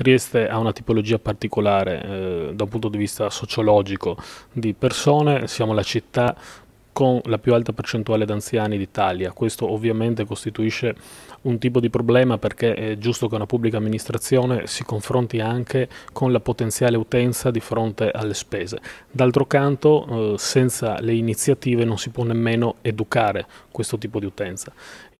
Trieste ha una tipologia particolare eh, da un punto di vista sociologico di persone, siamo la città con la più alta percentuale di anziani d'Italia. Questo ovviamente costituisce un tipo di problema perché è giusto che una pubblica amministrazione si confronti anche con la potenziale utenza di fronte alle spese. D'altro canto, eh, senza le iniziative non si può nemmeno educare questo tipo di utenza.